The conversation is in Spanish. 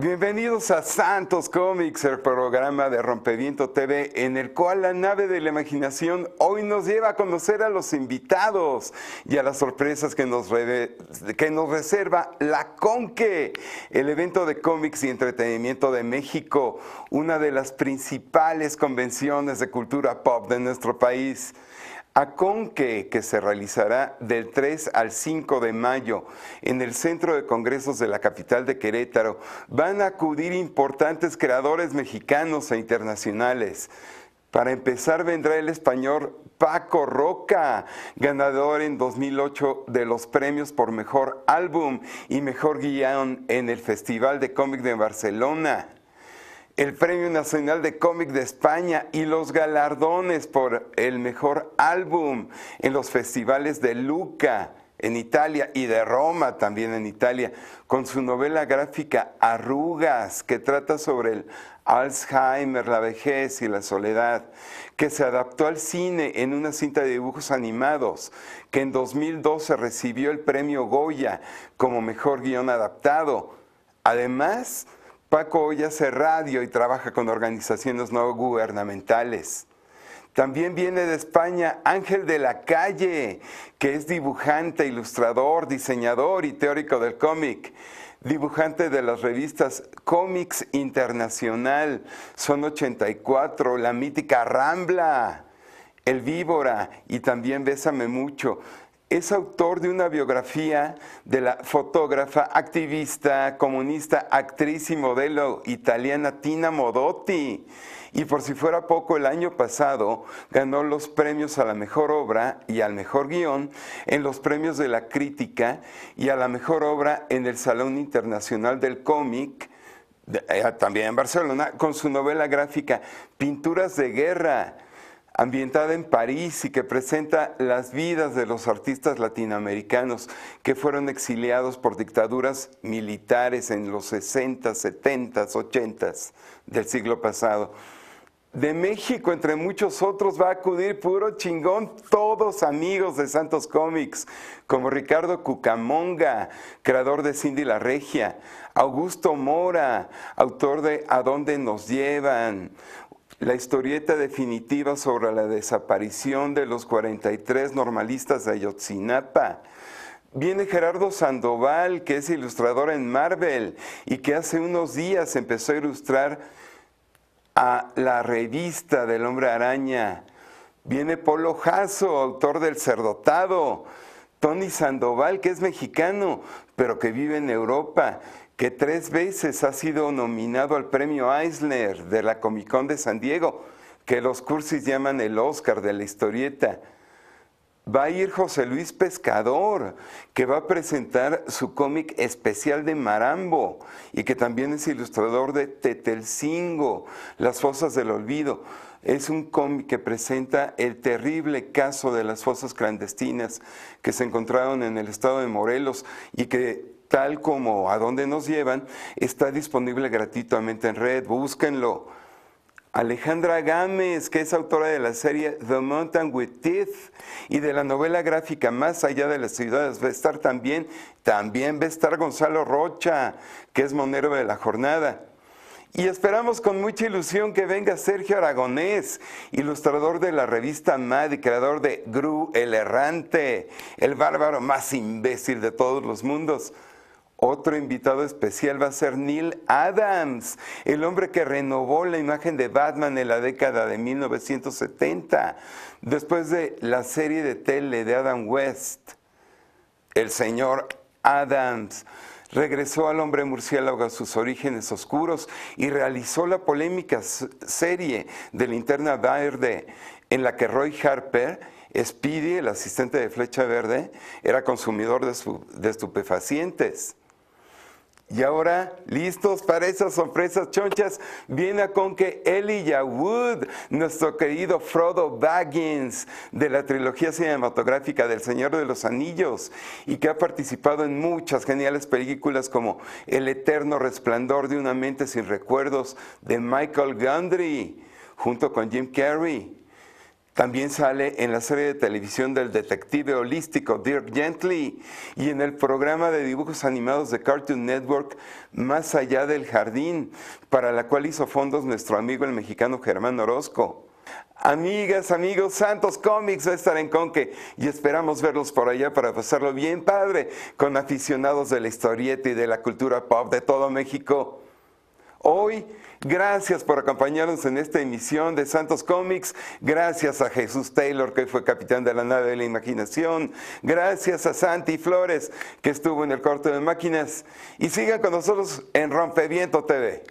Bienvenidos a Santos Comics, el programa de Rompeviento TV, en el cual la nave de la imaginación hoy nos lleva a conocer a los invitados y a las sorpresas que nos, que nos reserva la Conque, el evento de cómics y entretenimiento de México, una de las principales convenciones de cultura pop de nuestro país. A Conque, que se realizará del 3 al 5 de mayo en el Centro de Congresos de la capital de Querétaro, van a acudir importantes creadores mexicanos e internacionales. Para empezar vendrá el español Paco Roca, ganador en 2008 de los premios por mejor álbum y mejor guión en el Festival de Cómic de Barcelona el Premio Nacional de Cómic de España y los galardones por el mejor álbum en los festivales de Luca en Italia y de Roma también en Italia, con su novela gráfica Arrugas, que trata sobre el Alzheimer, la vejez y la soledad, que se adaptó al cine en una cinta de dibujos animados, que en 2012 recibió el premio Goya como mejor guión adaptado. Además, Paco hoy hace radio y trabaja con organizaciones no gubernamentales. También viene de España Ángel de la Calle, que es dibujante, ilustrador, diseñador y teórico del cómic. Dibujante de las revistas Comics Internacional, Son 84, La Mítica Rambla, El Víbora y también Bésame Mucho es autor de una biografía de la fotógrafa, activista, comunista, actriz y modelo italiana Tina Modotti. Y por si fuera poco, el año pasado ganó los premios a la mejor obra y al mejor guión en los premios de la crítica y a la mejor obra en el Salón Internacional del Cómic, eh, también en Barcelona, con su novela gráfica Pinturas de Guerra ambientada en París y que presenta las vidas de los artistas latinoamericanos que fueron exiliados por dictaduras militares en los 60, 70, 80 del siglo pasado. De México, entre muchos otros, va a acudir puro chingón todos amigos de Santos Comics, como Ricardo Cucamonga, creador de Cindy la Regia, Augusto Mora, autor de A dónde nos llevan, la historieta definitiva sobre la desaparición de los 43 normalistas de Ayotzinapa. Viene Gerardo Sandoval, que es ilustrador en Marvel y que hace unos días empezó a ilustrar a la revista del hombre araña. Viene Polo Jasso, autor del Cerdotado. Tony Sandoval, que es mexicano, pero que vive en Europa que tres veces ha sido nominado al premio Eisner de la Comic Con de San Diego, que los cursis llaman el Oscar de la historieta. Va a ir José Luis Pescador, que va a presentar su cómic especial de Marambo y que también es ilustrador de Tetelcingo, Las Fosas del Olvido. Es un cómic que presenta el terrible caso de las fosas clandestinas que se encontraron en el estado de Morelos y que tal como a donde nos llevan, está disponible gratuitamente en red. Búsquenlo. Alejandra Gámez, que es autora de la serie The Mountain with Teeth y de la novela gráfica Más allá de las ciudades, va a estar también, también va a estar Gonzalo Rocha, que es monero de la jornada. Y esperamos con mucha ilusión que venga Sergio Aragonés, ilustrador de la revista Mad y creador de Gru el Errante, el bárbaro más imbécil de todos los mundos. Otro invitado especial va a ser Neil Adams, el hombre que renovó la imagen de Batman en la década de 1970, después de la serie de tele de Adam West. El señor Adams regresó al hombre murciélago a sus orígenes oscuros y realizó la polémica serie de Linterna Verde en la que Roy Harper, Speedy, el asistente de Flecha Verde, era consumidor de estupefacientes. Y ahora, listos para esas sorpresas chonchas, viene con que Elijah Wood, nuestro querido Frodo Baggins de la trilogía cinematográfica del Señor de los Anillos, y que ha participado en muchas geniales películas como El eterno resplandor de una mente sin recuerdos de Michael Gundry, junto con Jim Carrey, también sale en la serie de televisión del detective holístico Dirk Gently y en el programa de dibujos animados de Cartoon Network Más allá del jardín, para la cual hizo fondos nuestro amigo el mexicano Germán Orozco. Amigas, amigos, Santos Comics va a estar en Conque y esperamos verlos por allá para pasarlo bien padre con aficionados de la historieta y de la cultura pop de todo México hoy. Gracias por acompañarnos en esta emisión de Santos Comics. Gracias a Jesús Taylor, que fue capitán de la nave de la imaginación. Gracias a Santi Flores, que estuvo en el corte de máquinas. Y sigan con nosotros en Rompeviento TV.